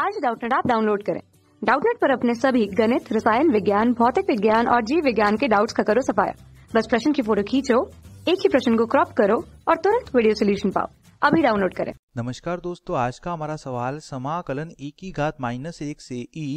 आज डाउटनेट आप डाउनलोड करें डाउटनेट पर अपने सभी गणित रसायन विज्ञान भौतिक विज्ञान और जीव विज्ञान के डाउट्स का करो सफाया बस प्रश्न की फोटो खींचो एक ही प्रश्न को क्रॉप करो और तुरंत वीडियो सोल्यूशन पाओ अभी डाउनलोड करें नमस्कार दोस्तों आज का हमारा सवाल समाकलन e की घात माइनस एक से e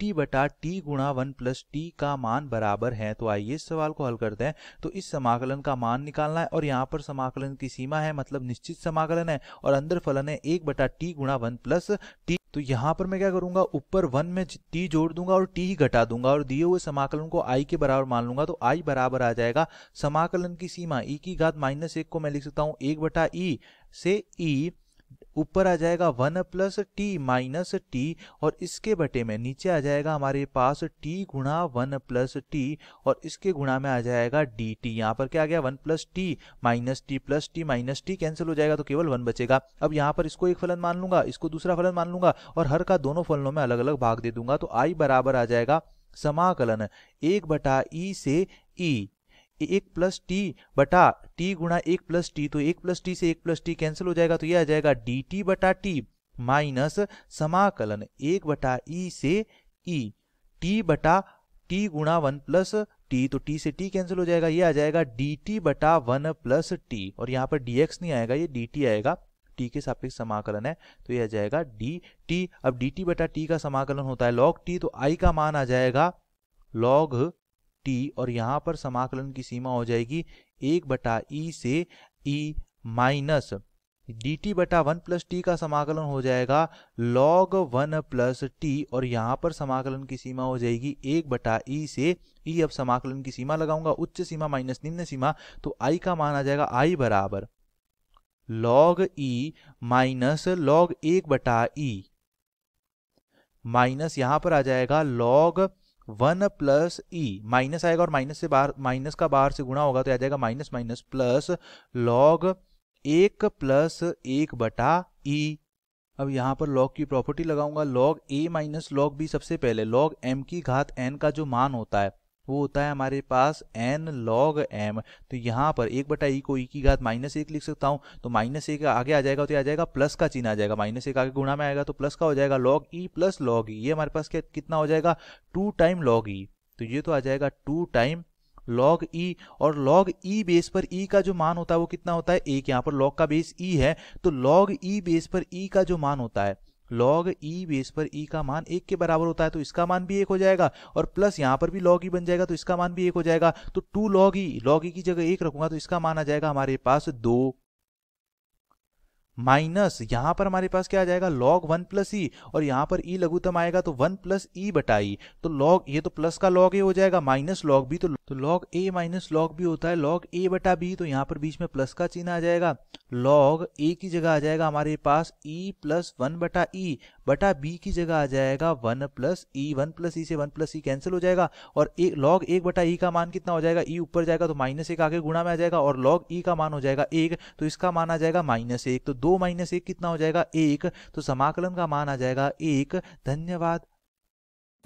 टी बटा टी गुणा वन प्लस टी का मान बराबर है तो आइए इस सवाल को हल करते हैं तो इस समाकलन का मान निकालना है और यहाँ पर समाकलन की सीमा है मतलब निश्चित समाकलन है और अंदर फलन है एक बटा टी गुणा वन प्लस टी तो यहां पर मैं क्या करूंगा ऊपर वन में टी जोड़ दूंगा और टी ही घटा दूंगा और दिए हुए समाकलन को आई के बराबर मान लूंगा तो आई बराबर आ जाएगा समाकलन की सीमा ई e की घात माइनस एक को मैं लिख सकता हूं एक बटा ई e से ई e ऊपर आ जाएगा one plus t minus t और इसके बटे में नीचे आ जाएगा हमारे पास टी गुणा वन प्लस टी और इसके गुणा में आ जाएगा डी टी यहाँ पर क्या आ गया one plus t minus t plus t minus t cancel हो जाएगा तो केवल वन बचेगा अब यहाँ पर इसको एक फलन मान लूंगा इसको दूसरा फलन मान लूंगा और हर का दोनों फलनों में अलग अलग भाग दे दूंगा तो आई बराबर आ जाएगा समाकलन एक बटा ई e से ई e। एक प्लस टी बटा टी गुणा एक प्लस टी तो एक प्लस टी से एक प्लस टी कैंसिल हो जाएगा तो यह आ जाएगा डी टी बटा टी माइनस समाकलन एक बटा ई e से ई e, टी बटा टी गुणा वन प्लस टी तो टी से टी कैंसिल हो जाएगा ये आ जाएगा डी टी बटा वन प्लस टी और यहाँ पर डीएक्स नहीं आएगा ये डी टी आएगा टी के सापेक्ष समाकलन है तो यह आ जाएगा डी टी अब डी टी बटा टी का समाकलन होता है लॉग टी तो आई का मान आ जाएगा लॉग टी और यहाँ पर समाकलन की सीमा हो जाएगी एक बटा ई से ई माइनस डी टी बटा वन प्लस टी का समाकलन हो जाएगा लॉग वन प्लस टी और यहाँ पर समाकलन की सीमा हो जाएगी एक बटा ई से ई अब समाकलन की सीमा लगाऊंगा उच्च सीमा माइनस निम्न सीमा तो आई का मान आ जाएगा आई बराबर लॉग ई माइनस लॉग एक बटा ई माइनस यहां पर आ जाएगा log one plus e minus आएगा और माइनस से बाहर माइनस का बाहर से गुणा होगा तो आ जाएगा माइनस माइनस प्लस लॉग एक प्लस एक बटा ई अब यहाँ पर लॉग की प्रॉपर्टी लगाऊंगा log a minus log b सबसे पहले लॉग एम की घात एन का जो मान होता है वो होता है हमारे पास एन लॉग एम तो यहाँ पर एक बटा ई e को ई e की घात माइनस एक लिख सकता हूँ तो माइनस एक आगे आ जाएगा तो आ जाएगा प्लस का चिन्ह आ जाएगा माइनस एक आगे गुणा में आएगा तो प्लस का हो जाएगा log e plus log e ये हमारे पास क्या कितना हो जाएगा टू टाइम लॉग ई तो ये तो आ जाएगा टू टाइम लॉग ई और लॉग ई बेस पर ई e का जो मान होता है वो कितना होता है एक यहाँ पर लॉग का बेस ई है तो लॉग ई बेस पर ई का जो मान होता है लॉग ई बेस पर ई e का मान एक के बराबर होता है तो इसका मान भी एक हो जाएगा और प्लस यहां पर भी लॉग ई e बन जाएगा तो इसका मान भी एक हो जाएगा तो two log e log e की जगह एक रखूंगा तो इसका मान आ जाएगा हमारे पास दो माइनस यहां पर हमारे पास क्या आ जाएगा लॉग वन प्लस ई और यहां पर ई e लघुतम आएगा तो वन प्लस ई बटाई तो लॉग ये तो प्लस का लॉग ये हो जाएगा माइनस लॉग भी तो तो log a minus log b होता है log a बटा बी तो यहाँ पर बीच में प्लस का चिन्ह आ जाएगा log a की जगह आ जाएगा हमारे पास e प्लस वन बटा ई e बटा बी की जगह आ जाएगा one plus e one plus e से वन प्लस ई कैंसिल हो जाएगा और ए लॉग एक बटा ई e का मान कितना हो जाएगा ई e ऊपर जाएगा तो माइनस एक आगे गुणा में आ जाएगा और लॉग ई का मान हो जाएगा एक तो इसका मान आ जाएगा माइनस एक तो दो माइनस एक कितना हो जाएगा एक तो समाकलन का मान आ जाएगा एक धन्यवाद